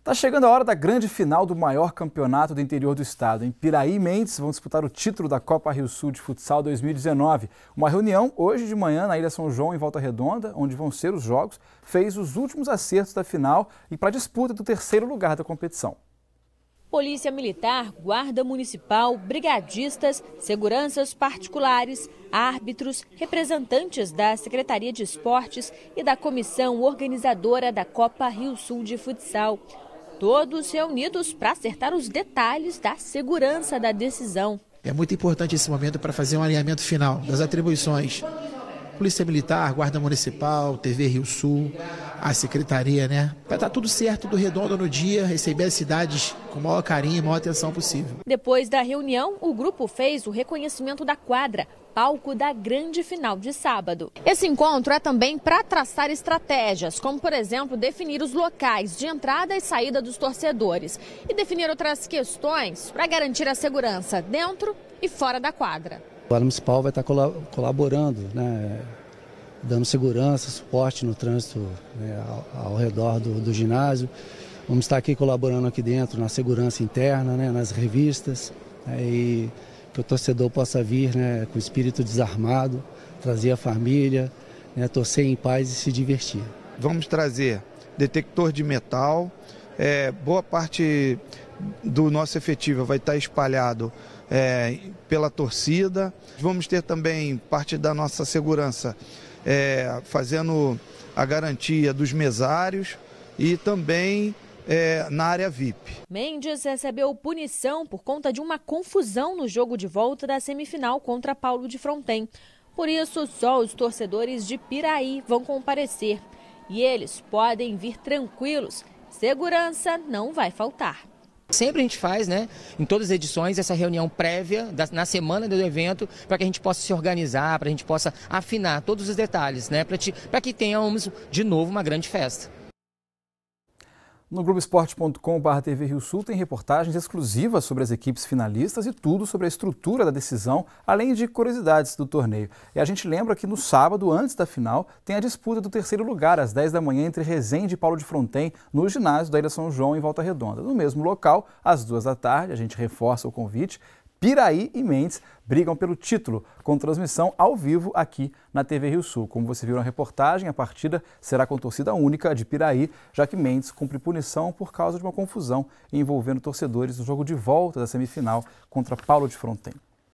Está chegando a hora da grande final do maior campeonato do interior do estado. Em Piraí e Mendes vão disputar o título da Copa Rio Sul de Futsal 2019. Uma reunião hoje de manhã na Ilha São João, em Volta Redonda, onde vão ser os jogos, fez os últimos acertos da final e para a disputa do terceiro lugar da competição. Polícia Militar, Guarda Municipal, brigadistas, seguranças particulares, árbitros, representantes da Secretaria de Esportes e da comissão organizadora da Copa Rio Sul de Futsal todos reunidos para acertar os detalhes da segurança da decisão. É muito importante esse momento para fazer um alinhamento final das atribuições Polícia Militar, Guarda Municipal, TV Rio Sul, a Secretaria, né? Vai estar tudo certo do redondo no dia, receber as cidades com o maior carinho e maior atenção possível. Depois da reunião, o grupo fez o reconhecimento da quadra, palco da grande final de sábado. Esse encontro é também para traçar estratégias, como, por exemplo, definir os locais de entrada e saída dos torcedores e definir outras questões para garantir a segurança dentro e fora da quadra. O Guarda Municipal vai estar colaborando, né, dando segurança, suporte no trânsito né, ao, ao, redor do, do, ginásio. Vamos estar aqui colaborando aqui dentro na segurança interna, né, nas revistas, né, e que o torcedor possa vir né, com o espírito desarmado, trazer a família, né, torcer em paz e se divertir. Vamos trazer detector de metal, é, boa parte do nosso efetivo vai estar espalhado é, pela torcida. Vamos ter também parte da nossa segurança é, fazendo a garantia dos mesários e também é, na área VIP. Mendes recebeu punição por conta de uma confusão no jogo de volta da semifinal contra Paulo de Fronten. Por isso, só os torcedores de Piraí vão comparecer. E eles podem vir tranquilos. Segurança não vai faltar. Sempre a gente faz, né, em todas as edições, essa reunião prévia da, na semana do evento para que a gente possa se organizar, para a gente possa afinar todos os detalhes, né, para que tenhamos de novo uma grande festa. No Globoesporte.com.br TV Rio Sul tem reportagens exclusivas sobre as equipes finalistas e tudo sobre a estrutura da decisão, além de curiosidades do torneio. E a gente lembra que no sábado, antes da final, tem a disputa do terceiro lugar, às 10 da manhã, entre Resende e Paulo de Fronten, no ginásio da Ilha São João, em Volta Redonda. No mesmo local, às 2 da tarde, a gente reforça o convite, Piraí e Mendes brigam pelo título, com transmissão ao vivo aqui na TV Rio Sul. Como você viu na reportagem, a partida será com torcida única de Piraí, já que Mendes cumpre punição por causa de uma confusão envolvendo torcedores no jogo de volta da semifinal contra Paulo de Fronten.